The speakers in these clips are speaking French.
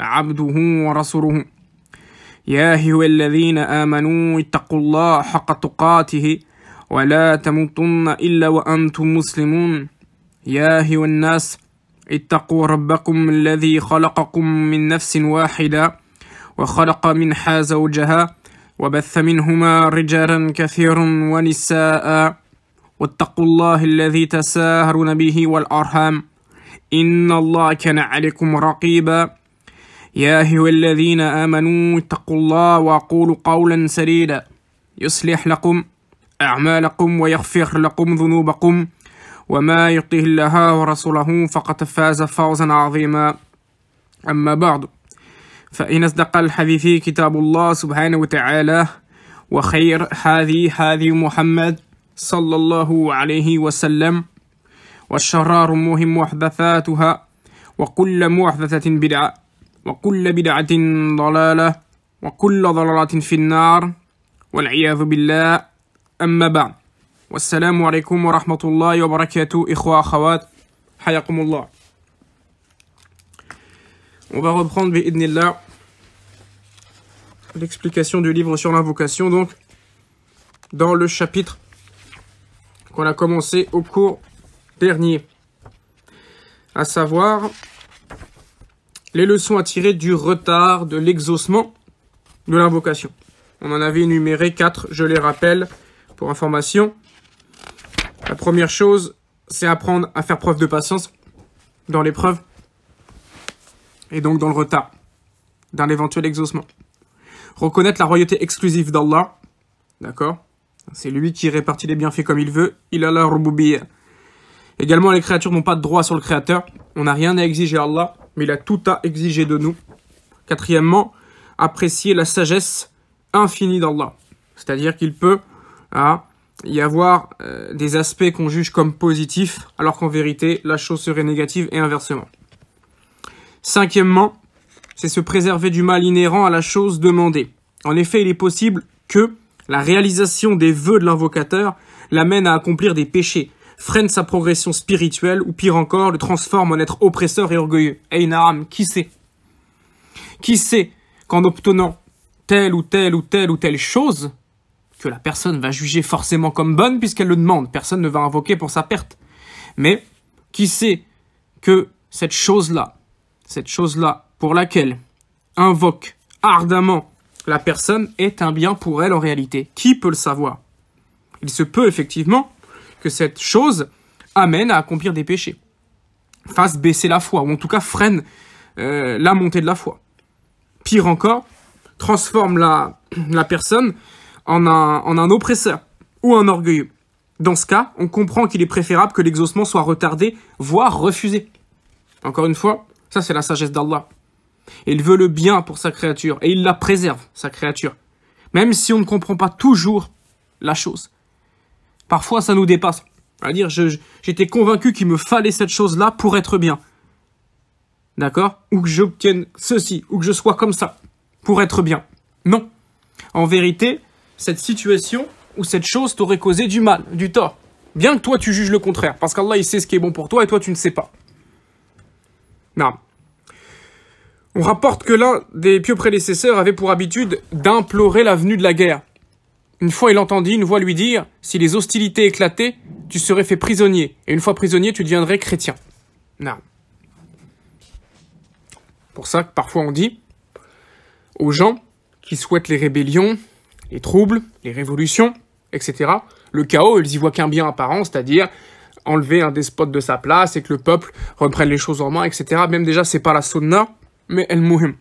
عبده ورسوله يا أيها الذين آمنوا اتقوا الله حق تقاته ولا تموتن إلا وأنتم مسلمون يا أيها الناس اتقوا ربكم الذي خلقكم من نفس واحدة وخلق منها زوجها وبث منهما رجالا كثيرا ونساء واتقوا الله الذي تساهرون به والأرحام إن الله كان عليكم رقيباً يا أيها الذين آمنوا اتقوا الله وقولوا قولا سديدا يصلح لكم أعمالكم ويغفر لكم ذنوبكم وما يطيه الله ورسوله فقد فاز فوزا عظيما أما بعد فإن أصدق الحديث كتاب الله سبحانه وتعالى وخير هذه هذه محمد صلى الله عليه وسلم والشرار مهم محدثاتها وكل محدثة بدعة وكل بدعة ضلالة وكل ضلالة في النار والعياذ بالله أما بعد والسلام عليكم ورحمة الله وبركاته إخوة أخوات حياكم الله On va reprendre بإذن l'explication du livre sur l'invocation donc dans le chapitre qu'on a commencé au cours dernier à savoir les leçons à tirer du retard de l'exaucement de l'invocation. On en avait énuméré quatre, je les rappelle, pour information. La première chose, c'est apprendre à faire preuve de patience dans l'épreuve et donc dans le retard d'un éventuel exaucement. Reconnaître la royauté exclusive d'Allah, d'accord C'est lui qui répartit les bienfaits comme il veut, il a la rububiyyah. Également, les créatures n'ont pas de droit sur le Créateur, on n'a rien à exiger à Allah, mais il a tout à exiger de nous. Quatrièmement, apprécier la sagesse infinie d'Allah. C'est-à-dire qu'il peut hein, y avoir euh, des aspects qu'on juge comme positifs, alors qu'en vérité, la chose serait négative et inversement. Cinquièmement, c'est se préserver du mal inhérent à la chose demandée. En effet, il est possible que la réalisation des vœux de l'invocateur l'amène à accomplir des péchés, freine sa progression spirituelle ou pire encore, le transforme en être oppresseur et orgueilleux. et âme qui sait Qui sait qu'en obtenant telle ou telle ou telle ou telle chose, que la personne va juger forcément comme bonne puisqu'elle le demande, personne ne va invoquer pour sa perte. Mais qui sait que cette chose-là, cette chose-là pour laquelle invoque ardemment la personne est un bien pour elle en réalité Qui peut le savoir Il se peut effectivement que cette chose amène à accomplir des péchés, fasse baisser la foi, ou en tout cas freine euh, la montée de la foi. Pire encore, transforme la, la personne en un, en un oppresseur ou un orgueilleux. Dans ce cas, on comprend qu'il est préférable que l'exaucement soit retardé, voire refusé. Encore une fois, ça c'est la sagesse d'Allah. Il veut le bien pour sa créature et il la préserve, sa créature. Même si on ne comprend pas toujours la chose. Parfois, ça nous dépasse. À dire, j'étais convaincu qu'il me fallait cette chose-là pour être bien. D'accord Ou que j'obtienne ceci, ou que je sois comme ça, pour être bien. Non. En vérité, cette situation ou cette chose t'aurait causé du mal, du tort. Bien que toi, tu juges le contraire, parce qu'Allah, il sait ce qui est bon pour toi et toi, tu ne sais pas. Non. On rapporte que l'un des pieux prédécesseurs avait pour habitude d'implorer la venue de la guerre. Une fois il entendit une voix lui dire Si les hostilités éclataient, tu serais fait prisonnier, et une fois prisonnier, tu deviendrais chrétien. Non. Pour ça que parfois on dit aux gens qui souhaitent les rébellions, les troubles, les révolutions, etc., le chaos, ils y voient qu'un bien apparent, c'est-à-dire enlever un despote de sa place et que le peuple reprenne les choses en main, etc. Même déjà, c'est pas la sunna, mais elle muhim.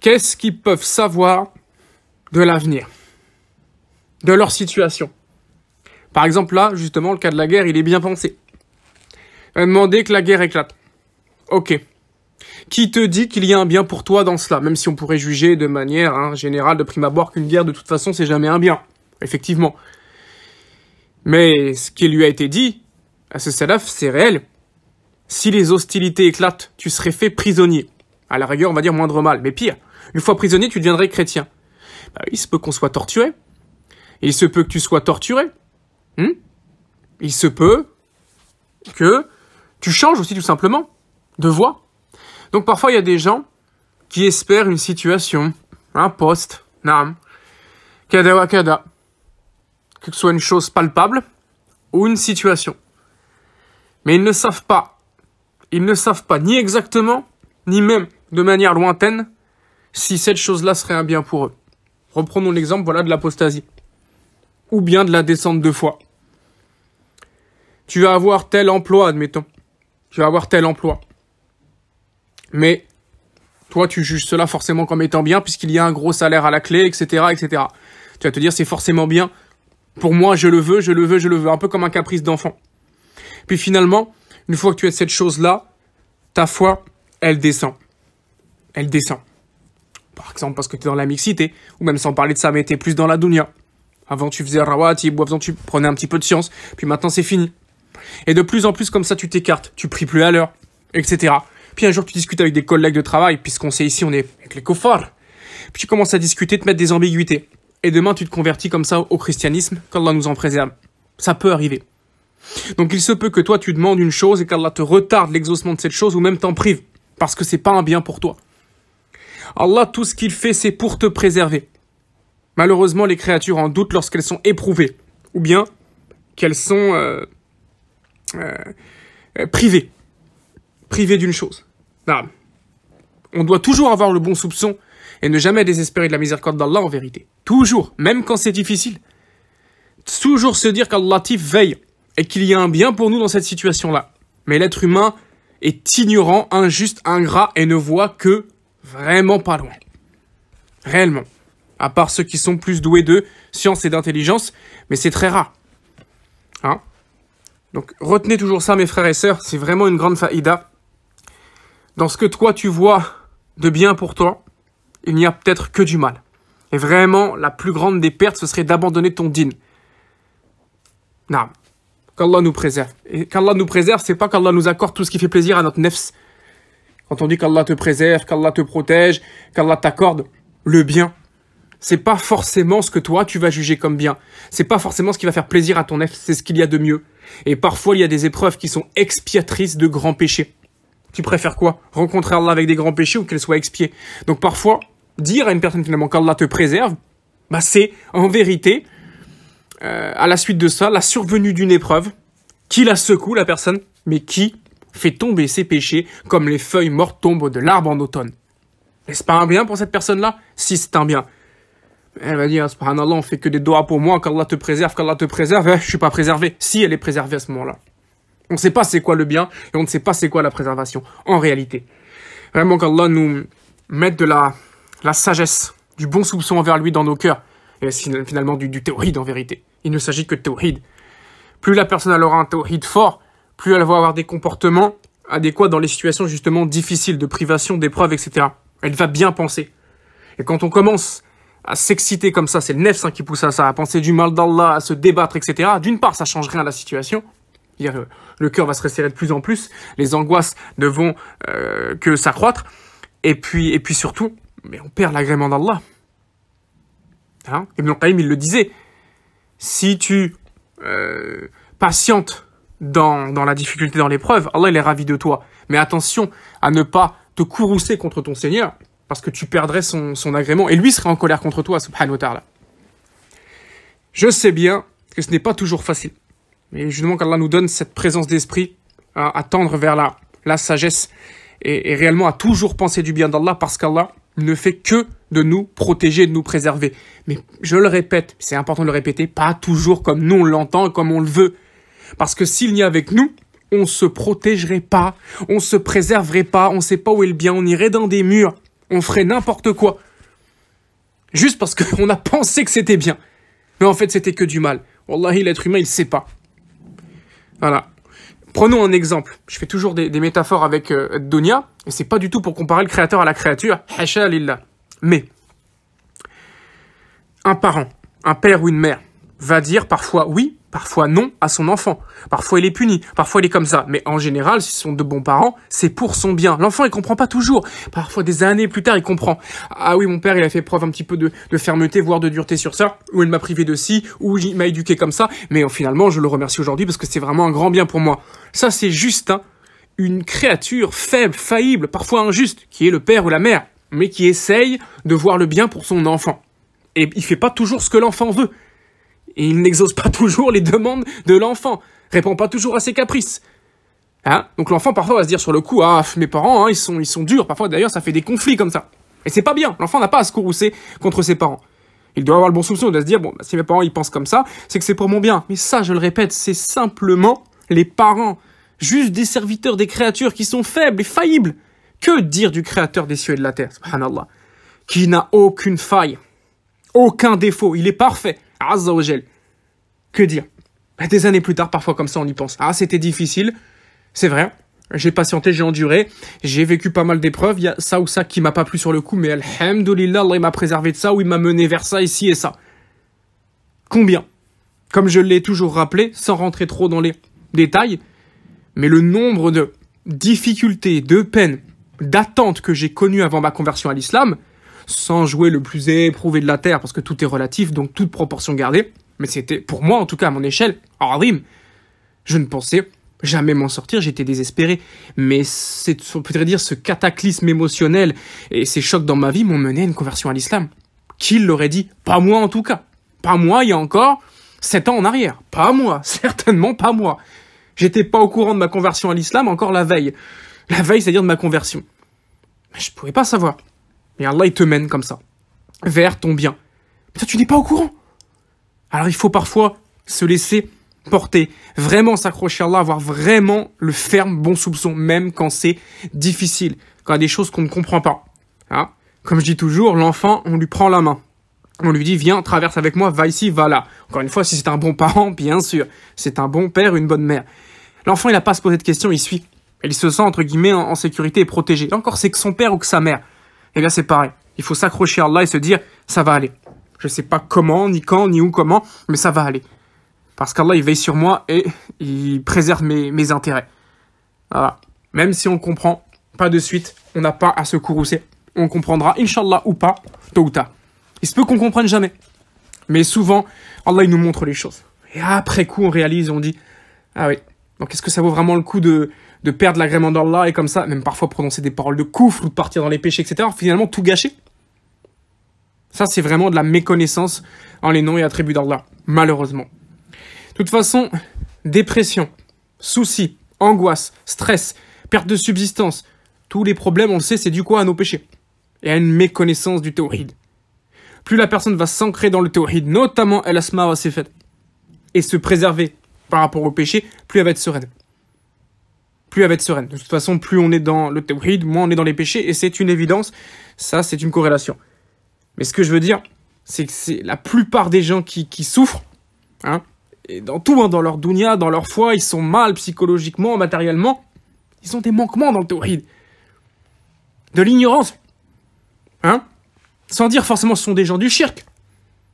Qu'est-ce qu'ils peuvent savoir de l'avenir de leur situation. Par exemple, là, justement, le cas de la guerre, il est bien pensé. Euh, Demander que la guerre éclate. Ok. Qui te dit qu'il y a un bien pour toi dans cela Même si on pourrait juger de manière hein, générale, de prime abord, qu'une guerre, de toute façon, c'est jamais un bien. Effectivement. Mais ce qui lui a été dit, à ce salaf, c'est réel. Si les hostilités éclatent, tu serais fait prisonnier. À la rigueur, on va dire moindre mal. Mais pire, une fois prisonnier, tu deviendrais chrétien. Bah il se peut qu'on soit torturé, il se peut que tu sois torturé. Hmm? il se peut que tu changes aussi tout simplement de voix. Donc parfois il y a des gens qui espèrent une situation, un poste, nam, kada wa kada, que ce soit une chose palpable ou une situation. Mais ils ne savent pas, ils ne savent pas ni exactement, ni même de manière lointaine, si cette chose-là serait un bien pour eux. Reprenons l'exemple voilà, de l'apostasie ou bien de la descente de foi. Tu vas avoir tel emploi, admettons. Tu vas avoir tel emploi. Mais toi, tu juges cela forcément comme étant bien, puisqu'il y a un gros salaire à la clé, etc., etc. Tu vas te dire, c'est forcément bien. Pour moi, je le veux, je le veux, je le veux. Un peu comme un caprice d'enfant. Puis finalement, une fois que tu as cette chose-là, ta foi, elle descend. Elle descend. Par exemple, parce que tu es dans la mixité, ou même sans parler de ça, mais tu es plus dans la dounia. Avant, tu faisais Rawati, tu prenais un petit peu de science. Puis maintenant, c'est fini. Et de plus en plus, comme ça, tu t'écartes. Tu pries plus à l'heure, etc. Puis un jour, tu discutes avec des collègues de travail, puisqu'on sait ici, on est avec les coffres. Puis tu commences à discuter, te mettre des ambiguïtés. Et demain, tu te convertis comme ça au christianisme, qu'Allah nous en préserve. Ça peut arriver. Donc il se peut que toi, tu demandes une chose et qu'Allah te retarde l'exaucement de cette chose ou même t'en prive, parce que c'est pas un bien pour toi. Allah, tout ce qu'il fait, c'est pour te préserver. Malheureusement, les créatures en doutent lorsqu'elles sont éprouvées, ou bien qu'elles sont euh, euh, euh, privées, privées d'une chose. On doit toujours avoir le bon soupçon et ne jamais désespérer de la miséricorde d'Allah en vérité. Toujours, même quand c'est difficile. Toujours se dire qu'Allah veille et qu'il y a un bien pour nous dans cette situation-là. Mais l'être humain est ignorant, injuste, ingrat et ne voit que vraiment pas loin. Réellement à part ceux qui sont plus doués de science et d'intelligence, mais c'est très rare. Hein Donc retenez toujours ça, mes frères et sœurs, c'est vraiment une grande faïda. Dans ce que toi tu vois de bien pour toi, il n'y a peut-être que du mal. Et vraiment, la plus grande des pertes, ce serait d'abandonner ton dîne. Non. Qu'Allah nous préserve. Et qu'Allah nous préserve, c'est pas qu'Allah nous accorde tout ce qui fait plaisir à notre nefs. Quand on dit qu'Allah te préserve, qu'Allah te protège, qu'Allah t'accorde le bien, c'est pas forcément ce que toi tu vas juger comme bien. C'est pas forcément ce qui va faire plaisir à ton F, c'est ce qu'il y a de mieux. Et parfois il y a des épreuves qui sont expiatrices de grands péchés. Tu préfères quoi Rencontrer Allah avec des grands péchés ou qu'elle soit expiée Donc parfois, dire à une personne finalement qu'Allah te préserve, bah c'est en vérité, euh, à la suite de ça, la survenue d'une épreuve qui la secoue, la personne, mais qui fait tomber ses péchés comme les feuilles mortes tombent de l'arbre en automne. N'est-ce pas un bien pour cette personne-là Si c'est un bien. Elle va dire, hein, « subhanallah, on fait que des doigts pour moi, qu'Allah te préserve, qu'Allah te préserve. Je eh, je suis pas préservé. Si, elle est préservée à ce moment-là. On ne sait pas c'est quoi le bien et on ne sait pas c'est quoi la préservation, en réalité. Vraiment qu'Allah nous mette de la, la sagesse, du bon soupçon envers lui dans nos cœurs. Et finalement du, du tawhid en vérité. Il ne s'agit que de théoride. Plus la personne aura un théoride fort, plus elle va avoir des comportements adéquats dans les situations justement difficiles, de privation, d'épreuves, etc. Elle va bien penser. Et quand on commence à s'exciter comme ça, c'est le nefs hein, qui pousse à ça, à penser du mal d'Allah, à se débattre, etc. D'une part, ça change rien à la situation. Euh, le cœur va se resserrer de plus en plus, les angoisses ne vont euh, que s'accroître, et puis, et puis surtout, mais on perd l'agrément d'Allah. Hein Ibn Qayyim, il le disait, si tu euh, patientes dans, la difficulté, dans l'épreuve, Allah il est ravi de toi. Mais attention à ne pas te courroucer contre ton Seigneur, parce que tu perdrais son, son agrément, et lui serait en colère contre toi, subhanahu wa ta'ala. Je sais bien que ce n'est pas toujours facile, mais justement qu'Allah nous donne cette présence d'esprit à, tendre vers la, la sagesse et, réellement à toujours penser du bien d'Allah, parce qu'Allah ne fait que de nous protéger, de nous préserver. Mais je le répète, c'est important de le répéter, pas toujours comme nous on l'entend, comme on le veut. Parce que s'il n'y avait avec nous, on se protégerait pas, on se préserverait pas, on sait pas où est le bien, on irait dans des murs on ferait n'importe quoi. Juste parce qu'on a pensé que c'était bien. Mais en fait, c'était que du mal. Wallahi, l'être humain, il ne sait pas. Voilà. Prenons un exemple. Je fais toujours des, métaphores avec euh, Donia, et c'est pas du tout pour comparer le créateur à la créature. Mais, un parent, un père ou une mère, va dire parfois oui, Parfois non à son enfant. Parfois il est puni. Parfois il est comme ça. Mais en général, s'ils sont de bons parents, c'est pour son bien. L'enfant il comprend pas toujours. Parfois des années plus tard il comprend. Ah oui, mon père il a fait preuve un petit peu de, fermeté, voire de dureté sur ça. Ou il m'a privé de ci, ou il m'a éduqué comme ça. Mais euh, finalement, je le remercie aujourd'hui parce que c'est vraiment un grand bien pour moi. Ça c'est juste hein, une créature faible, faillible, parfois injuste, qui est le père ou la mère, mais qui essaye de voir le bien pour son enfant. Et il fait pas toujours ce que l'enfant veut il n'exauce pas toujours les demandes de l'enfant, répond pas toujours à ses caprices. Hein? Donc l'enfant parfois va se dire sur le coup, ah mes parents, hein, ils, sont, ils sont durs, parfois d'ailleurs ça fait des conflits comme ça. Et c'est pas bien, l'enfant n'a pas à se courroucer contre ses parents. Il doit avoir le bon soupçon, il doit se dire, bon, bah, si mes parents ils pensent comme ça, c'est que c'est pour mon bien. Mais ça, je le répète, c'est simplement les parents, juste des serviteurs des créatures qui sont faibles et faillibles. Que dire du créateur des cieux et de la terre, subhanallah, qui n'a aucune faille, aucun défaut, il est parfait. Zahogel. Que dire bah, Des années plus tard, parfois comme ça, on y pense. Ah, c'était difficile. C'est vrai. J'ai patienté, j'ai enduré, j'ai vécu pas mal d'épreuves. Il y a ça ou ça qui m'a pas plu sur le coup, mais Alhamdulillah, Allah m'a préservé de ça ou il m'a mené vers ça, ici et ça. Combien Comme je l'ai toujours rappelé, sans rentrer trop dans les détails, mais le nombre de difficultés, de peines, d'attentes que j'ai connues avant ma conversion à l'islam, sans jouer le plus éprouvé de la terre, parce que tout est relatif, donc toute proportion gardée. Mais c'était, pour moi en tout cas, à mon échelle, en rime. Je ne pensais jamais m'en sortir, j'étais désespéré. Mais c'est, on peut dire, ce cataclysme émotionnel et ces chocs dans ma vie m'ont mené à une conversion à l'islam. Qui l'aurait dit Pas moi en tout cas. Pas moi, il y a encore 7 ans en arrière. Pas moi, certainement pas moi. J'étais pas au courant de ma conversion à l'islam encore la veille. La veille, c'est-à-dire de ma conversion. Mais je pouvais pas savoir. Mais Allah, il te mène comme ça, vers ton bien. Mais toi, tu n'es pas au courant. Alors, il faut parfois se laisser porter, vraiment s'accrocher à Allah, avoir vraiment le ferme bon soupçon, même quand c'est difficile, quand il y a des choses qu'on ne comprend pas. Ah, comme je dis toujours, l'enfant, on lui prend la main. On lui dit, viens, traverse avec moi, va ici, va là. Encore une fois, si c'est un bon parent, bien sûr. C'est un bon père, une bonne mère. L'enfant, il n'a pas à se poser de questions, il suit. Il se sent, entre guillemets, en, sécurité et protégé. encore, c'est que son père ou que sa mère. Et eh bien, c'est pareil. Il faut s'accrocher à Allah et se dire, ça va aller. Je ne sais pas comment, ni quand, ni où, comment, mais ça va aller. Parce qu'Allah, il veille sur moi et il préserve mes, intérêts. Voilà. Même si on comprend pas de suite, on n'a pas à se courroucer. On comprendra, Inch'Allah ou pas, tôt ou tard. Il se peut qu'on comprenne jamais. Mais souvent, Allah, il nous montre les choses. Et après coup, on réalise, on dit, ah oui, donc est-ce que ça vaut vraiment le coup de, de perdre l'agrément d'Allah et comme ça, même parfois prononcer des paroles de coufle ou de partir dans les péchés, etc. Finalement, tout gâcher. Ça, c'est vraiment de la méconnaissance en les noms et attributs d'Allah, malheureusement. De toute façon, dépression, soucis, angoisse, stress, perte de subsistance, tous les problèmes, on le sait, c'est du quoi à nos péchés et à une méconnaissance du tawhid. Plus la personne va s'ancrer dans le tawhid, notamment El à ses fêtes et se préserver par rapport au péché, plus elle va être sereine plus elle va être sereine. De toute façon, plus on est dans le tawhid, moins on est dans les péchés, et c'est une évidence. Ça, c'est une corrélation. Mais ce que je veux dire, c'est que c'est la plupart des gens qui, qui souffrent, hein, et dans tout, hein, dans leur dounia, dans leur foi, ils sont mal psychologiquement, matériellement, ils ont des manquements dans le tawhid. De l'ignorance. Hein Sans dire forcément ce sont des gens du shirk.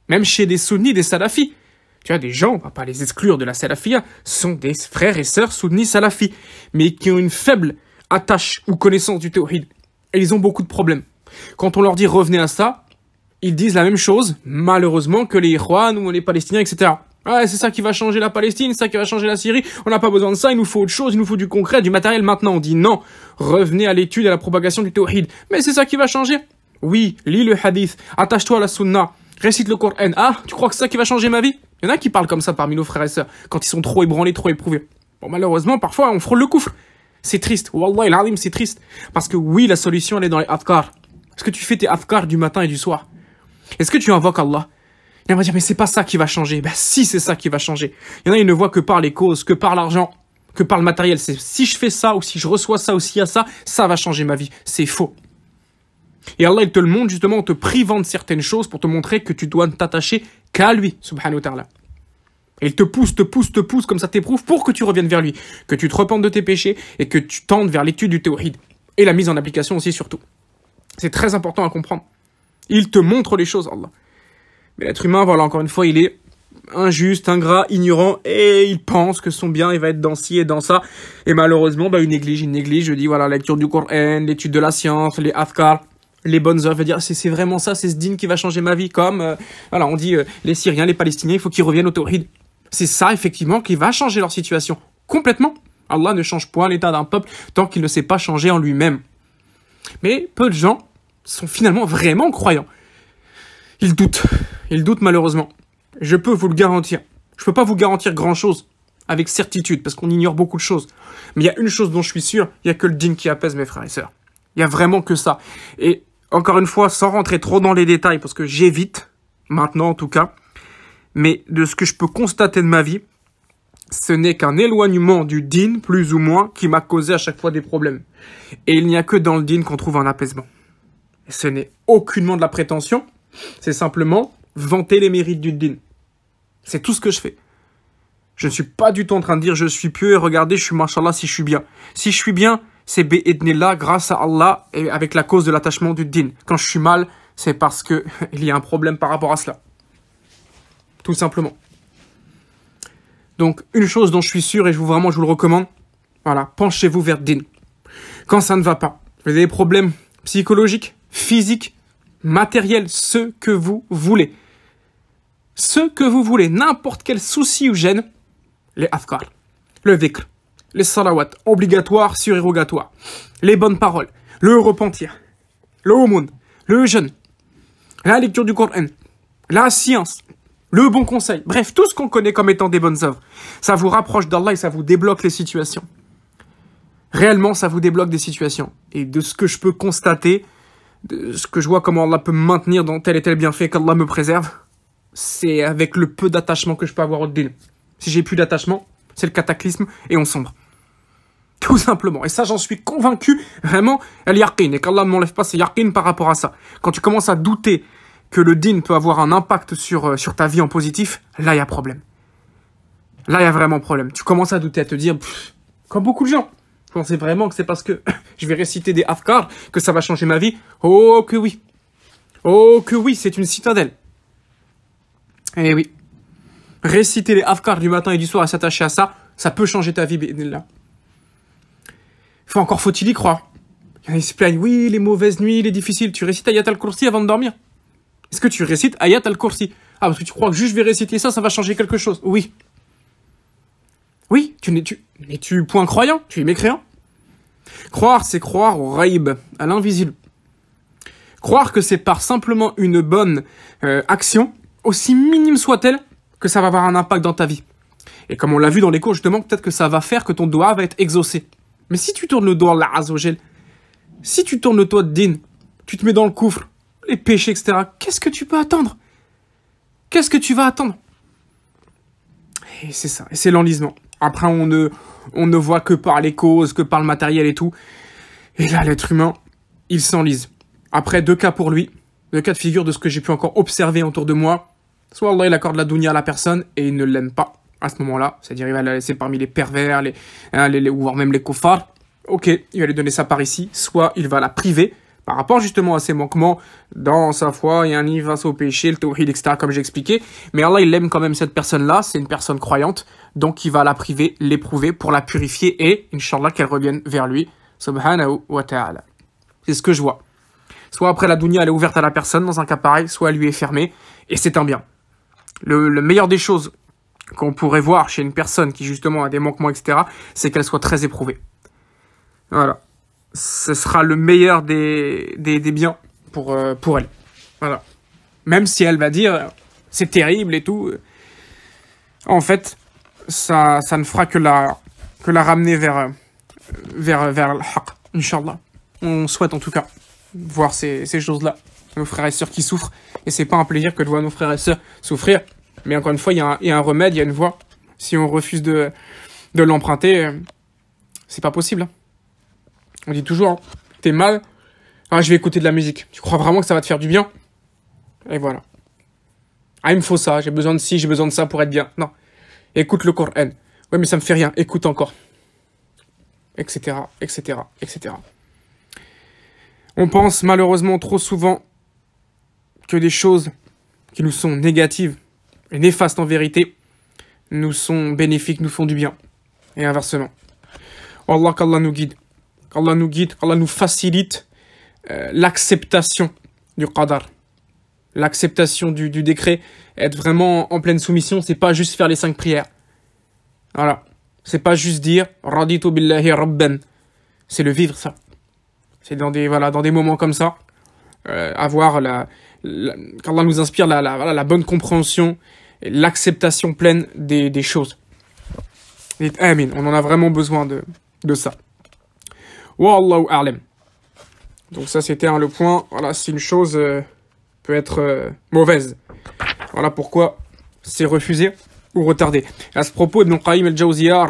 Même chez des sunnis, des salafis. Tu as des gens, on va pas les exclure de la salafia, sont des frères et sœurs sounis salafis, mais qui ont une faible attache ou connaissance du tawhid. Et ils ont beaucoup de problèmes. Quand on leur dit revenez à ça, ils disent la même chose, malheureusement, que les Irwan ou les Palestiniens, etc. Ah, c'est ça qui va changer la Palestine, c'est ça qui va changer la Syrie, on n'a pas besoin de ça, il nous faut autre chose, il nous faut du concret, du matériel maintenant. On dit non, revenez à l'étude, à la propagation du tawhid. Mais c'est ça qui va changer. Oui, lis le hadith, attache-toi à la sunna, récite le Coran. Ah, tu crois que c'est ça qui va changer ma vie il y en a qui parlent comme ça parmi nos frères et sœurs, quand ils sont trop ébranlés, trop éprouvés. Bon, malheureusement, parfois, on frôle le couffre. C'est triste. Wallah, c'est triste. Parce que oui, la solution, elle est dans les afkars. Est-ce que tu fais tes afkar du matin et du soir Est-ce que tu invoques Allah Il y en a qui dire, mais c'est pas ça qui va changer. Ben si, c'est ça qui va changer. Il y en a, qui ne voient que par les causes, que par l'argent, que par le matériel. C'est si je fais ça, ou si je reçois ça, ou si y a ça, ça va changer ma vie. C'est faux. Et Allah, il te le montre justement en te privant de certaines choses pour te montrer que tu dois t'attacher qu'à lui, subhanahu wa ta'ala. il te pousse, te pousse, te pousse, comme ça t'éprouve, pour que tu reviennes vers lui, que tu te repentes de tes péchés et que tu tentes vers l'étude du tawhid. Et la mise en application aussi, surtout. C'est très important à comprendre. Il te montre les choses, Allah. Mais l'être humain, voilà, encore une fois, il est injuste, ingrat, ignorant, et il pense que son bien, il va être dans ci et dans ça. Et malheureusement, bah, il néglige, il néglige, je dis, voilà, la lecture du Coran, l'étude de la science, les afkar, les bonnes œuvres, dire c'est vraiment ça, c'est ce din qui va changer ma vie, comme euh, voilà, on dit euh, les Syriens, les Palestiniens, il faut qu'ils reviennent au Tawhid. C'est ça effectivement qui va changer leur situation complètement. Allah ne change point l'état d'un peuple tant qu'il ne s'est pas changé en lui-même. Mais peu de gens sont finalement vraiment croyants. Ils doutent, ils doutent malheureusement. Je peux vous le garantir. Je peux pas vous garantir grand-chose avec certitude parce qu'on ignore beaucoup de choses. Mais il y a une chose dont je suis sûr, il y a que le din qui apaise mes frères et sœurs. Il y a vraiment que ça. Et encore une fois, sans rentrer trop dans les détails, parce que j'évite, maintenant en tout cas, mais de ce que je peux constater de ma vie, ce n'est qu'un éloignement du din, plus ou moins, qui m'a causé à chaque fois des problèmes. Et il n'y a que dans le din qu'on trouve un apaisement. ce n'est aucunement de la prétention, c'est simplement vanter les mérites du din. C'est tout ce que je fais. Je ne suis pas du tout en train de dire je suis pieux et regardez, je suis machallah si je suis bien. Si je suis bien, c'est là grâce à Allah et avec la cause de l'attachement du din. Quand je suis mal, c'est parce qu'il y a un problème par rapport à cela. Tout simplement. Donc, une chose dont je suis sûr et je vous, vraiment, je vous le recommande, voilà, penchez-vous vers din. Quand ça ne va pas, vous avez des problèmes psychologiques, physiques, matériels, ce que vous voulez. Ce que vous voulez, n'importe quel souci ou gêne, les afkar, le véhicule les salawats obligatoires, surérogatoires, les bonnes paroles, le repentir, le monde le jeûne, la lecture du Coran, la science, le bon conseil, bref, tout ce qu'on connaît comme étant des bonnes œuvres. Ça vous rapproche d'Allah et ça vous débloque les situations. Réellement, ça vous débloque des situations. Et de ce que je peux constater, de ce que je vois comment Allah peut me maintenir dans tel et tel bienfait, qu'Allah me préserve, c'est avec le peu d'attachement que je peux avoir au din. Si j'ai plus d'attachement, c'est le cataclysme et on sombre. Tout simplement. Et ça, j'en suis convaincu, vraiment, el Et qu'Allah ne m'enlève pas ses yakin par rapport à ça. Quand tu commences à douter que le din peut avoir un impact sur, euh, sur ta vie en positif, là, il y a problème. Là, il y a vraiment problème. Tu commences à douter, à te dire, comme beaucoup de gens, je vraiment que c'est parce que je vais réciter des afkars que ça va changer ma vie. Oh que oui. Oh que oui, c'est une citadelle. Eh oui. Réciter les afkars du matin et du soir à s'attacher à ça, ça peut changer ta vie, là faut encore faut-il y croire. Il se plaignent, oui, les mauvaises nuits, les difficiles. tu récites Ayat al-Kursi avant de dormir. Est-ce que tu récites Ayat al-Kursi Ah, parce que tu crois que juste je vais réciter ça, ça va changer quelque chose. Oui. Oui, tu n'es tu, mais tu point croyant, tu es mécréant. Croire, c'est croire au raïb, à l'invisible. Croire que c'est par simplement une bonne euh, action, aussi minime soit-elle, que ça va avoir un impact dans ta vie. Et comme on l'a vu dans les cours, demande peut-être que ça va faire que ton doigt va être exaucé. Mais si tu tournes le dos à Allah si tu tournes le toit de Din, tu te mets dans le couvre, les péchés, etc., qu'est-ce que tu peux attendre Qu'est-ce que tu vas attendre Et c'est ça, et c'est l'enlisement. Après, on ne, on ne voit que par les causes, que par le matériel et tout. Et là, l'être humain, il s'enlise. Après, deux cas pour lui, deux cas de figure de ce que j'ai pu encore observer autour de moi. Soit Allah, il accorde la dounia à la personne et il ne l'aime pas à ce moment-là, c'est-à-dire il va la laisser parmi les pervers, les, hein, les, voire même les kofars, ok, il va lui donner ça par ici, soit il va la priver par rapport justement à ses manquements dans sa foi, a un livre face au péché, le tawhid, etc., comme j'ai expliqué. Mais Allah, il aime quand même cette personne-là, c'est une personne croyante, donc il va la priver, l'éprouver pour la purifier et, là qu'elle revienne vers lui, subhanahu wa ta'ala. C'est ce que je vois. Soit après la dunya, elle est ouverte à la personne dans un cas pareil, soit elle lui est fermée, et c'est un bien. Le, le meilleur des choses qu'on pourrait voir chez une personne qui justement a des manquements, etc., c'est qu'elle soit très éprouvée. Voilà. Ce sera le meilleur des, des, biens pour, euh, pour elle. Voilà. Même si elle va dire c'est terrible et tout, euh, en fait, ça, ne fera que la, que la ramener vers, euh, vers, vers le haq, Inch'Allah. On souhaite en tout cas voir ces, ces choses-là. Nos frères et sœurs qui souffrent. Et c'est pas un plaisir que de voir nos frères et sœurs souffrir. Mais encore une fois, il y, a un, remède, il y a une voie. Si on refuse de, l'emprunter, euh, c'est pas possible. On dit toujours, hein, t'es mal, hein, je vais écouter de la musique. Tu crois vraiment que ça va te faire du bien Et voilà. Ah, il me faut ça, j'ai besoin de ci, j'ai besoin de ça pour être bien. Non. Écoute le Coran. Ouais, mais ça me fait rien, écoute encore. Etc, etc, etc. On pense malheureusement trop souvent que des choses qui nous sont négatives néfastes en vérité, nous sont bénéfiques, nous font du bien. Et inversement. Oh Allah, qu'Allah nous guide. Qu'Allah nous guide, qu'Allah nous facilite euh, l'acceptation du qadar. L'acceptation du, décret. Être vraiment en pleine soumission, c'est pas juste faire les cinq prières. Voilà. C'est pas juste dire Raditu billahi rabban. C'est le vivre, ça. C'est dans des, voilà, dans des moments comme ça. Euh, avoir la, qu'Allah nous inspire la, bonne compréhension, et l'acceptation pleine des, choses. Et on en a vraiment besoin de, ça. Wallahu a'lam. Donc ça c'était le point, voilà, si une chose euh, peut être euh, mauvaise. Voilà pourquoi c'est refusé ou retardé. À ce propos, Ibn Qayyim al-Jawziyah,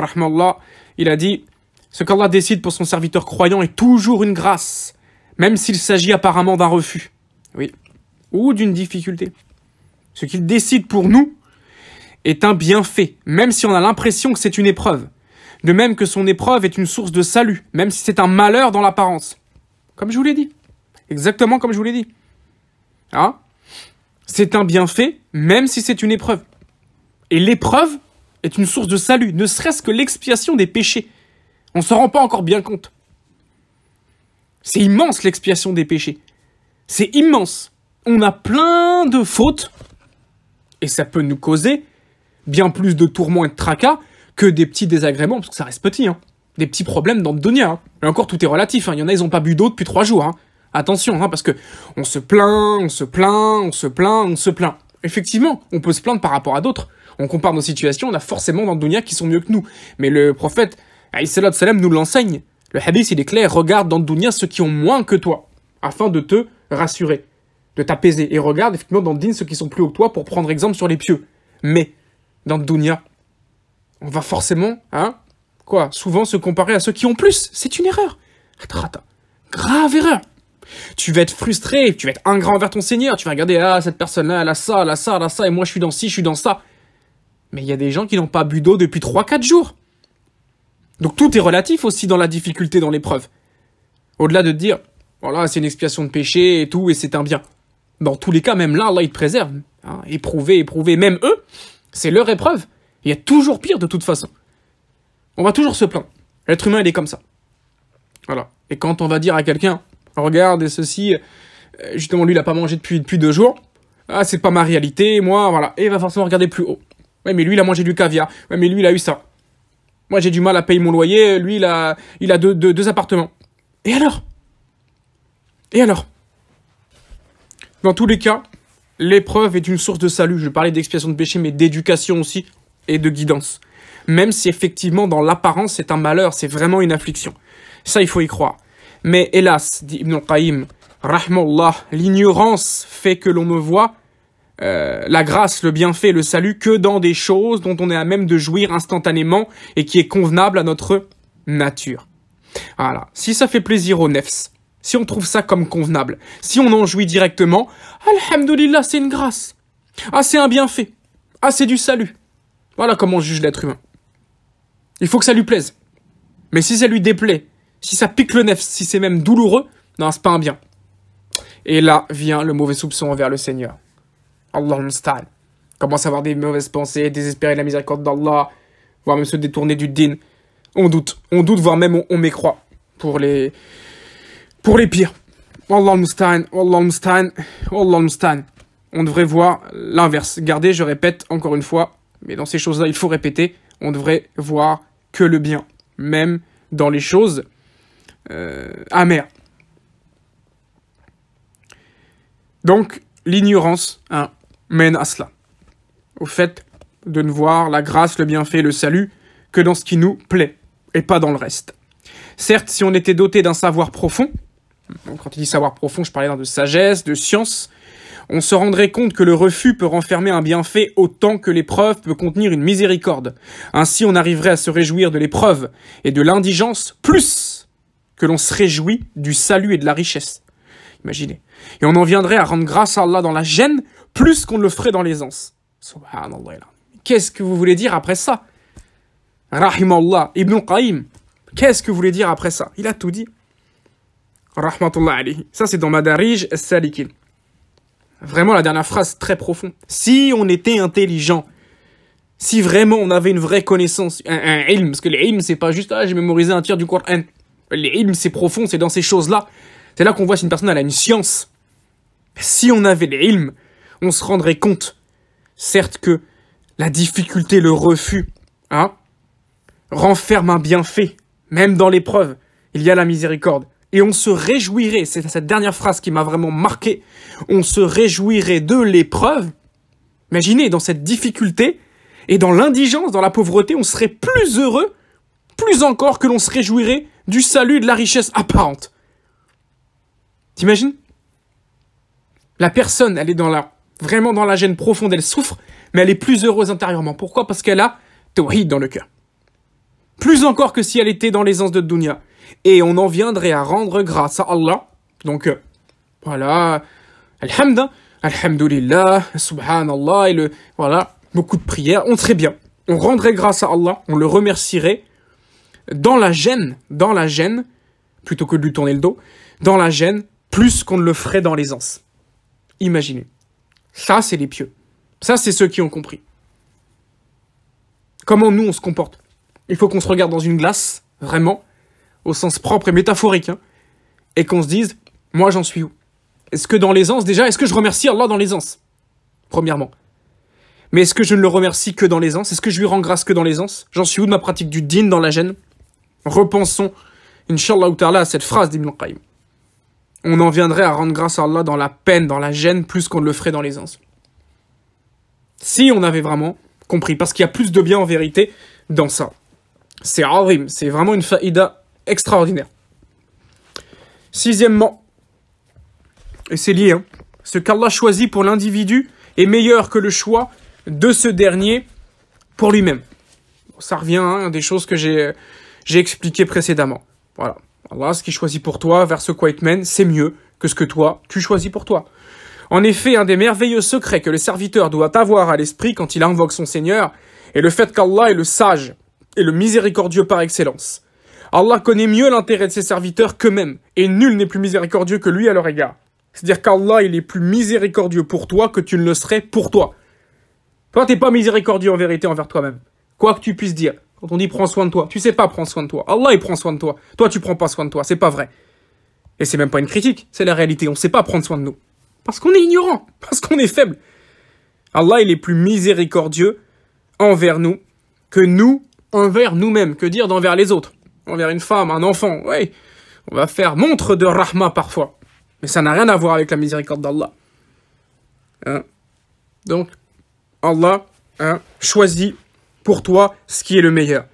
il a dit « Ce qu'Allah décide pour son serviteur croyant est toujours une grâce, même s'il s'agit apparemment d'un refus. » Oui, ou d'une difficulté. Ce qu'il décide pour nous est un bienfait, même si on a l'impression que c'est une épreuve. De même que son épreuve est une source de salut, même si c'est un malheur dans l'apparence. Comme je vous l'ai dit. Exactement comme je vous l'ai dit. Hein c'est un bienfait, même si c'est une épreuve. Et l'épreuve est une source de salut, ne serait-ce que l'expiation des péchés. On ne s'en rend pas encore bien compte. C'est immense l'expiation des péchés. C'est immense on a plein de fautes, et ça peut nous causer bien plus de tourments et de tracas que des petits désagréments, parce que ça reste petit, hein. Des petits problèmes dans le donia, hein. encore, tout est relatif, hein. Il y en a, ils ont pas bu d'eau depuis trois jours, Attention, parce que on se plaint, on se plaint, on se plaint, on se plaint. Effectivement, on peut se plaindre par rapport à d'autres. On compare nos situations, on a forcément dans le qui sont mieux que nous. Mais le prophète, salam nous l'enseigne. Le hadith, il est clair, regarde dans le ceux qui ont moins que toi, afin de te rassurer de t'apaiser. Et regarde effectivement dans le ceux qui sont plus haut que toi pour prendre exemple sur les pieux. Mais dans le on va forcément, hein, quoi, souvent se comparer à ceux qui ont plus. C'est une erreur. Grave erreur. Tu vas être frustré, tu vas être ingrat envers ton Seigneur, tu vas regarder, ah, cette personne-là, elle a ça, elle a ça, elle a ça, et moi je suis dans ci, je suis dans ça. Mais il y a des gens qui n'ont pas bu d'eau depuis 3-4 jours. Donc tout est relatif aussi dans la difficulté, dans l'épreuve. Au-delà de dire, voilà, c'est une expiation de péché et tout, et c'est un bien. Dans tous les cas, même là, Allah, il te préserve. Hein, éprouver, éprouver, même eux, c'est leur épreuve. Il y a toujours pire de toute façon. On va toujours se plaindre. L'être humain, il est comme ça. Voilà. Et quand on va dire à quelqu'un, regarde, ceci, euh, justement, lui, il n'a pas mangé depuis, depuis deux jours, ah, c'est pas ma réalité, moi, voilà. Et il va forcément regarder plus haut. Oui, mais lui, il a mangé du caviar. Oui, mais lui, il a eu ça. Moi, j'ai du mal à payer mon loyer. Lui, il a, il a deux, deux appartements. Et alors Et alors dans tous les cas, l'épreuve est une source de salut. Je parlais d'expiation de péché, mais d'éducation aussi et de guidance. Même si effectivement, dans l'apparence, c'est un malheur, c'est vraiment une affliction. Ça, il faut y croire. Mais hélas, dit Ibn al-Qayyim, allah l'ignorance fait que l'on ne voit euh, la grâce, le bienfait, le salut que dans des choses dont on est à même de jouir instantanément et qui est convenable à notre nature. Voilà. Si ça fait plaisir aux nefs, si on trouve ça comme convenable, si on en jouit directement, Alhamdulillah, c'est une grâce. Ah, c'est un bienfait. Ah, c'est du salut. Voilà comment on juge l'être humain. Il faut que ça lui plaise. Mais si ça lui déplaît, si ça pique le nef, si c'est même douloureux, non, c'est pas un bien. Et là vient le mauvais soupçon envers le Seigneur. Allah musta'an. Commence à avoir des mauvaises pensées, désespérer la miséricorde d'Allah, voire même se détourner du din. On doute, on doute, voire même on, on mécroit pour les, pour les pires. On devrait voir l'inverse. Gardez, je répète encore une fois, mais dans ces choses-là, il faut répéter, on devrait voir que le bien, même dans les choses euh, amères. Donc, l'ignorance hein, mène à cela, au fait de ne voir la grâce, le bienfait, le salut que dans ce qui nous plaît, et pas dans le reste. Certes, si on était doté d'un savoir profond, Hein, quand il dit savoir profond, je parlais de sagesse, de science. On se rendrait compte que le refus peut renfermer un bienfait autant que l'épreuve peut contenir une miséricorde. Ainsi, on arriverait à se réjouir de l'épreuve et de l'indigence plus que l'on se réjouit du salut et de la richesse. Imaginez. Et on en viendrait à rendre grâce à Allah dans la gêne plus qu'on le ferait dans l'aisance. Subhanallah. Qu'est-ce que vous voulez dire après ça Rahim Allah, Ibn Qayyim. Qu'est-ce que vous voulez dire après ça Il a tout dit. Rahmatullah Ça, c'est dans Madarij Salikin. Vraiment, la dernière phrase, très profonde. Si on était intelligent, si vraiment on avait une vraie connaissance, un, ilm, parce que l'ilm, c'est pas juste, ah, j'ai mémorisé un tiers du Coran. L'ilm, c'est profond, c'est dans ces choses-là. C'est là, qu'on voit si une personne, elle a une science. Si on avait ilm, on se rendrait compte. Certes que la difficulté, le refus, hein, renferme un bienfait, même dans l'épreuve. Il y a la miséricorde et on se réjouirait, c'est cette dernière phrase qui m'a vraiment marqué, on se réjouirait de l'épreuve. Imaginez, dans cette difficulté et dans l'indigence, dans la pauvreté, on serait plus heureux, plus encore que l'on se réjouirait du salut de la richesse apparente. T'imagines La personne, elle est dans la, vraiment dans la gêne profonde, elle souffre, mais elle est plus heureuse intérieurement. Pourquoi Parce qu'elle a tawhid dans le cœur. Plus encore que si elle était dans l'aisance de Dunya et on en viendrait à rendre grâce à Allah. Donc, euh, voilà, Alhamd, hein. Alhamdulillah, Subhanallah, et le, voilà, beaucoup de prières, on serait bien. On rendrait grâce à Allah, on le remercierait dans la gêne, dans la gêne, plutôt que de lui tourner le dos, dans la gêne, plus qu'on ne le ferait dans l'aisance. Imaginez. Ça, c'est les pieux. Ça, c'est ceux qui ont compris. Comment nous, on se comporte Il faut qu'on se regarde dans une glace, vraiment, au sens propre et métaphorique, hein, et qu'on se dise, moi j'en suis où Est-ce que dans l'aisance, déjà, est-ce que je remercie Allah dans l'aisance Premièrement. Mais est-ce que je ne le remercie que dans l'aisance Est-ce que je lui rends grâce que dans l'aisance J'en suis où de ma pratique du din dans la gêne Repensons, Inch'Allah ta'ala, à cette phrase d'Ibn Qayyim. On en viendrait à rendre grâce à Allah dans la peine, dans la gêne, plus qu'on ne le ferait dans l'aisance. Si on avait vraiment compris, parce qu'il y a plus de bien en vérité dans ça. C'est c'est vraiment une faïda extraordinaire. Sixièmement, et c'est lié, hein, ce qu'Allah choisit pour l'individu est meilleur que le choix de ce dernier pour lui-même. Ça revient hein, à des choses que j'ai expliquées précédemment. Voilà. Allah, ce qu'il choisit pour toi, vers ce quoi mène, c'est mieux que ce que toi, tu choisis pour toi. En effet, un des merveilleux secrets que le serviteur doit avoir à l'esprit quand il invoque son Seigneur est le fait qu'Allah est le sage et le miséricordieux par excellence. Allah connaît mieux l'intérêt de ses serviteurs qu'eux-mêmes, et nul n'est plus miséricordieux que lui à leur égard. C'est-à-dire qu'Allah, il est plus miséricordieux pour toi que tu ne le serais pour toi. Toi, tu n'es pas miséricordieux en vérité envers toi-même. Quoi que tu puisses dire. Quand on dit prends soin de toi, tu sais pas prendre soin de toi. Allah, il prend soin de toi. Toi, tu prends pas soin de toi. C'est pas vrai. Et c'est même pas une critique. C'est la réalité. On ne sait pas prendre soin de nous. Parce qu'on est ignorant. Parce qu'on est faible. Allah, il est plus miséricordieux envers nous que nous envers nous-mêmes. Que dire d'envers les autres envers une femme, un enfant, oui, on va faire montre de rahma parfois. Mais ça n'a rien à voir avec la miséricorde d'Allah. Hein. Donc, Allah hein, choisit pour toi ce qui est le meilleur.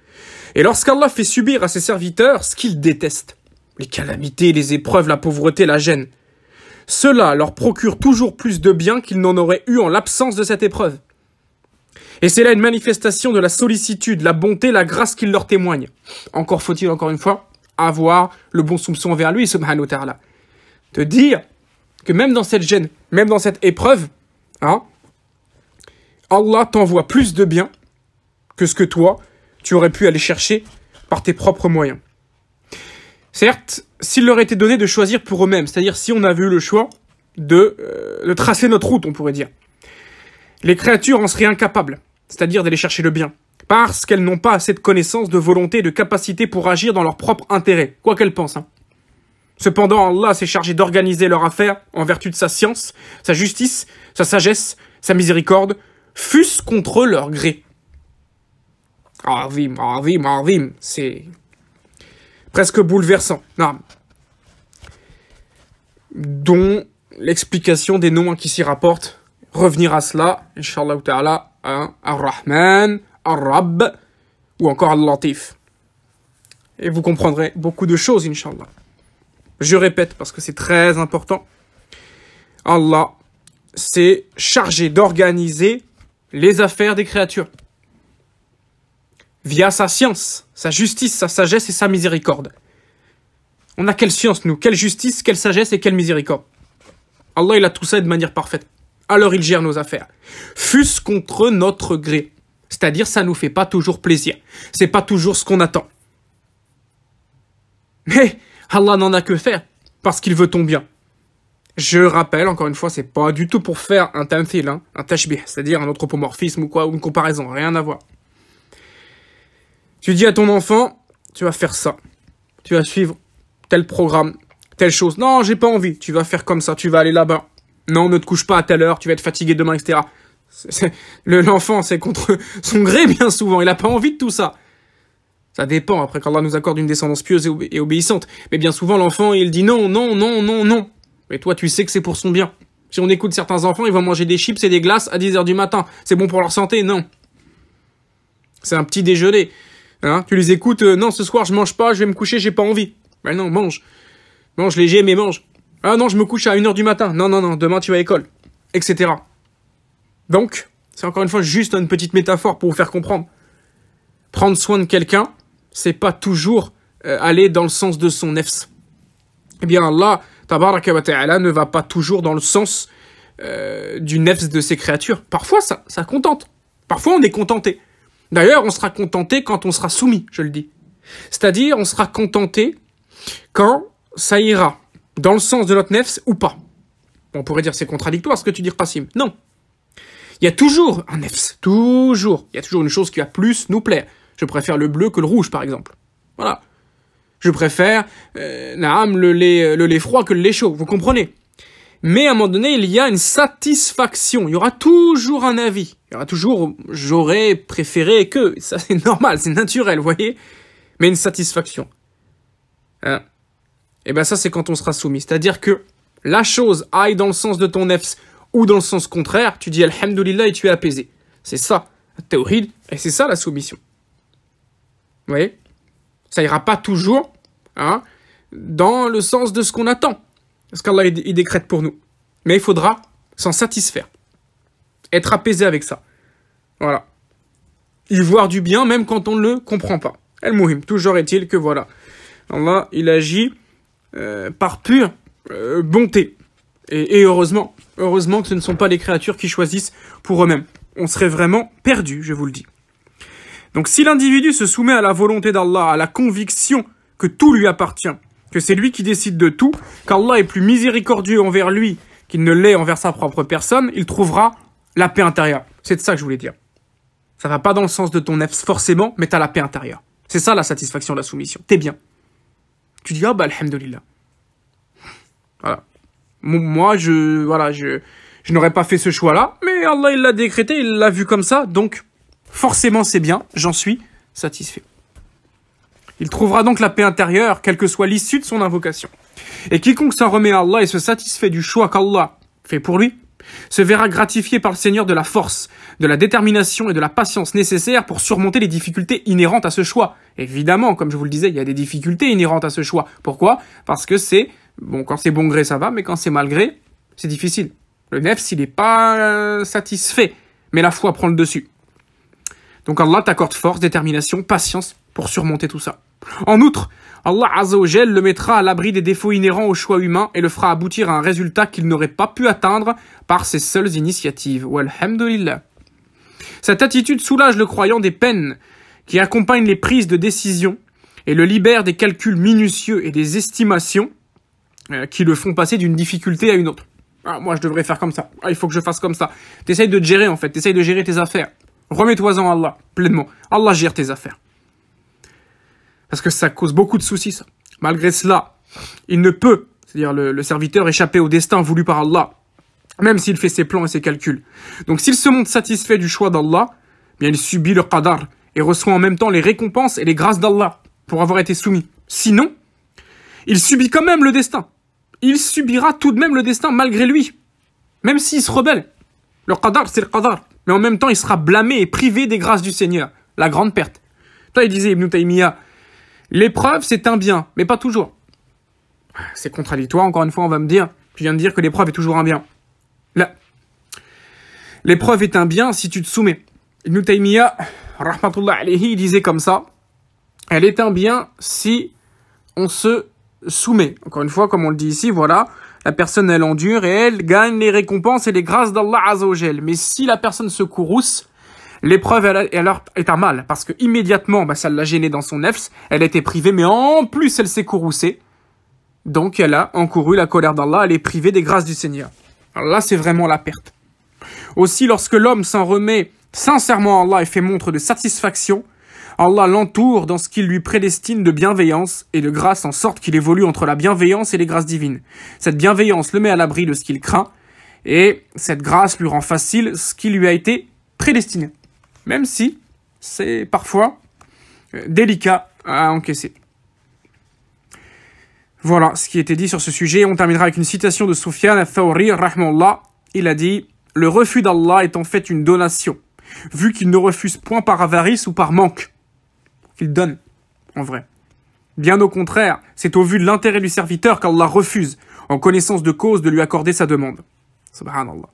Et lorsqu'Allah fait subir à ses serviteurs ce qu'ils détestent, les calamités, les épreuves, la pauvreté, la gêne, cela leur procure toujours plus de bien qu'ils n'en auraient eu en l'absence de cette épreuve. Et c'est là une manifestation de la sollicitude, la bonté, la grâce qu'il leur témoigne. Encore faut-il, encore une fois, avoir le bon soupçon envers lui, subhanahu wa ta'ala. Te dire que même dans cette gêne, même dans cette épreuve, hein, Allah t'envoie plus de bien que ce que toi, tu aurais pu aller chercher par tes propres moyens. Certes, s'il leur était donné de choisir pour eux-mêmes, c'est-à-dire si on avait eu le choix de, euh, de tracer notre route, on pourrait dire, les créatures en seraient incapables c'est-à-dire d'aller chercher le bien, parce qu'elles n'ont pas assez de connaissances, de volonté, de capacité pour agir dans leur propre intérêt, quoi qu'elles pensent. Hein. Cependant, Allah s'est chargé d'organiser leur affaire en vertu de sa science, sa justice, sa sagesse, sa miséricorde, fût-ce contre leur gré. Arvim, Arvim, Arvim, c'est presque bouleversant. Non. Dont l'explication des noms hein, qui s'y rapportent revenir à cela, Inch'Allah Ta'ala, hein, Ar-Rahman, ar rab ou encore Al-Latif. Et vous comprendrez beaucoup de choses, Inch'Allah. Je répète parce que c'est très important. Allah s'est chargé d'organiser les affaires des créatures via sa science, sa justice, sa sagesse et sa miséricorde. On a quelle science, nous Quelle justice, quelle sagesse et quelle miséricorde Allah, il a tout ça de manière parfaite alors il gère nos affaires. fût contre notre gré. C'est-à-dire, ça nous fait pas toujours plaisir. C'est pas toujours ce qu'on attend. Mais Allah n'en a que faire, parce qu'il veut ton bien. Je rappelle, encore une fois, c'est pas du tout pour faire un tamthil, hein, un tashbih, c'est-à-dire un anthropomorphisme ou quoi, ou une comparaison, rien à voir. Tu dis à ton enfant, tu vas faire ça, tu vas suivre tel programme, telle chose. Non, j'ai pas envie, tu vas faire comme ça, tu vas aller là-bas non, ne te couche pas à telle heure, tu vas être fatigué demain, etc. L'enfant, c'est contre son gré bien souvent, il n'a pas envie de tout ça. Ça dépend, après quand on nous accorde une descendance pieuse et, obéissante. Mais bien souvent, l'enfant, il dit non, non, non, non, non. Mais toi, tu sais que c'est pour son bien. Si on écoute certains enfants, ils vont manger des chips et des glaces à 10h du matin. C'est bon pour leur santé Non. C'est un petit déjeuner. Hein? tu les écoutes, euh, non, ce soir, je mange pas, je vais me coucher, j'ai pas envie. Ben non, mange. Mange léger, mais mange. Ah non, je me couche à 1h du matin. Non, non, non, demain tu vas à l'école. Etc. Donc, c'est encore une fois juste une petite métaphore pour vous faire comprendre. Prendre soin de quelqu'un, c'est pas toujours euh, aller dans le sens de son nefs. Eh bien, Allah, tabaraka wa ta'ala, ne va pas toujours dans le sens euh, du nefs de ses créatures. Parfois, ça, ça contente. Parfois, on est contenté. D'ailleurs, on sera contenté quand on sera soumis, je le dis. C'est-à-dire, on sera contenté quand ça ira dans le sens de notre nefs ou pas. On pourrait dire c'est contradictoire ce que tu dis, Qasim. Non. Il y a toujours un nefs, toujours. Il y a toujours une chose qui a plus nous plaît. Je préfère le bleu que le rouge, par exemple. Voilà. Je préfère, euh, naam, le lait, euh, le lait froid que le lait chaud. Vous comprenez mais à un moment donné, il y a une satisfaction. Il y aura toujours un avis. Il y aura toujours, j'aurais préféré que. Ça, c'est normal, c'est naturel, vous voyez Mais une satisfaction. Hein et eh bien ça c'est quand on sera soumis. C'est-à-dire que la chose aille dans le sens de ton nefs ou dans le sens contraire, tu dis Alhamdulillah et tu es apaisé. C'est ça, théorie et c'est ça la soumission. Vous voyez Ça ira pas toujours hein, dans le sens de ce qu'on attend, ce qu'Allah il décrète pour nous. Mais il faudra s'en satisfaire, être apaisé avec ça. Voilà. Y voir du bien même quand on ne le comprend pas. El-Muhim, toujours est-il que voilà. Allah, il agit euh, par pure euh, bonté. Et, heureusement, heureusement que ce ne sont pas les créatures qui choisissent pour eux-mêmes. On serait vraiment perdu, je vous le dis. Donc si l'individu se soumet à la volonté d'Allah, à la conviction que tout lui appartient, que c'est lui qui décide de tout, qu'Allah est plus miséricordieux envers lui qu'il ne l'est envers sa propre personne, il trouvera la paix intérieure. C'est de ça que je voulais dire. Ça va pas dans le sens de ton nefs forcément, mais t'as la paix intérieure. C'est ça la satisfaction, de la soumission. T'es bien tu dis, ah bah, alhamdoulilah. Voilà. Moi, je, voilà, je, je n'aurais pas fait ce choix-là, mais Allah, il l'a décrété, il l'a vu comme ça, donc forcément, c'est bien, j'en suis satisfait. Il trouvera donc la paix intérieure, quelle que soit l'issue de son invocation. Et quiconque s'en remet à Allah et se satisfait du choix qu'Allah fait pour lui, se verra gratifié par le Seigneur de la force, de la détermination et de la patience nécessaires pour surmonter les difficultés inhérentes à ce choix. Évidemment, comme je vous le disais, il y a des difficultés inhérentes à ce choix. Pourquoi Parce que c'est, bon, quand c'est bon gré, ça va, mais quand c'est mal gré, c'est difficile. Le nef, s'il est pas satisfait, mais la foi prend le dessus. Donc Allah t'accorde force, détermination, patience pour surmonter tout ça. En outre, Allah Azzawajal le mettra à l'abri des défauts inhérents au choix humain et le fera aboutir à un résultat qu'il n'aurait pas pu atteindre par ses seules initiatives. Walhamdulillah. Cette attitude soulage le croyant des peines qui accompagnent les prises de décision et le libère des calculs minutieux et des estimations euh, qui le font passer d'une difficulté à une autre. Ah, moi, je devrais faire comme ça. Ah, il faut que je fasse comme ça. T'essayes de gérer, en fait. T'essayes de gérer tes affaires. Remets-toi-en Allah, pleinement. Allah gère tes affaires parce que ça cause beaucoup de soucis. Ça. Malgré cela, il ne peut, c'est-à-dire le, serviteur, échapper au destin voulu par Allah, même s'il fait ses plans et ses calculs. Donc s'il se montre satisfait du choix d'Allah, bien il subit le qadar et reçoit en même temps les récompenses et les grâces d'Allah pour avoir été soumis. Sinon, il subit quand même le destin. Il subira tout de même le destin malgré lui, même s'il se rebelle. Le qadar, c'est le qadar. Mais en même temps, il sera blâmé et privé des grâces du Seigneur. La grande perte. Toi, il disait Ibn Taymiyyah, L'épreuve, c'est un bien, mais pas toujours. C'est contradictoire, encore une fois, on va me dire, tu viens de dire que l'épreuve est toujours un bien. Là, l'épreuve est un bien si tu te soumets. Ibn Taymiyyah, rahmatullah alayhi, il disait comme ça, elle est un bien si on se soumet. Encore une fois, comme on le dit ici, voilà, la personne, elle endure et elle gagne les récompenses et les grâces d'Allah Azzawajal. Mais si la personne se courrouse. L'épreuve, elle, est un mal, parce que immédiatement, bah, ça l'a gênée dans son nefs, elle a été privée, mais en plus, elle s'est courroucée. Donc, elle a encouru la colère d'Allah, elle est privée des grâces du Seigneur. là, c'est vraiment la perte. Aussi, lorsque l'homme s'en remet sincèrement à Allah et fait montre de satisfaction, Allah l'entoure dans ce qu'il lui prédestine de bienveillance et de grâce en sorte qu'il évolue entre la bienveillance et les grâces divines. Cette bienveillance le met à l'abri de ce qu'il craint et cette grâce lui rend facile ce qui lui a été prédestiné même si c'est parfois euh, délicat à encaisser. Voilà ce qui était dit sur ce sujet. On terminera avec une citation de Soufiane al Rahmanullah. Il a dit « Le refus d'Allah est en fait une donation, vu qu'il ne refuse point par avarice ou par manque. » Qu'il donne, en vrai. Bien au contraire, c'est au vu de l'intérêt du serviteur qu'Allah refuse, en connaissance de cause, de lui accorder sa demande. Subhanallah.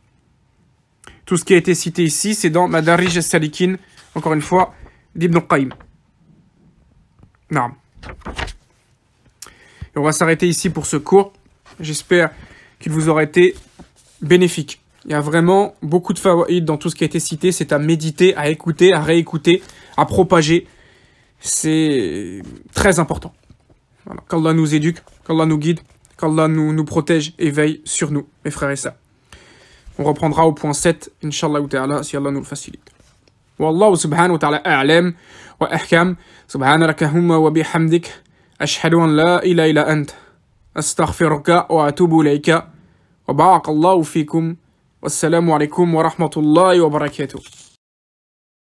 Tout ce qui a été cité ici, c'est dans Madarij al-Salikin, encore une fois, d'Ibn Qayyim. Non. on va s'arrêter ici pour ce cours. J'espère qu'il vous aura été bénéfique. Il y a vraiment beaucoup de fawaïd dans tout ce qui a été cité. C'est à méditer, à écouter, à réécouter, à propager. C'est très important. Qu'Allah nous éduque, qu'Allah nous guide, qu'Allah nous, nous protège et veille sur nous, mes frères et sœurs. On reprendra au point 7, Inch'Allah ta'ala, si Allah nous le facilite. والله سبحانه وتعالى أعلم وأحكم سبحانك هم وبحمدك أشهد أن لا إله إلا أنت أستغفرك وأتوب إليك وبارك الله فيكم والسلام عليكم ورحمة الله وبركاته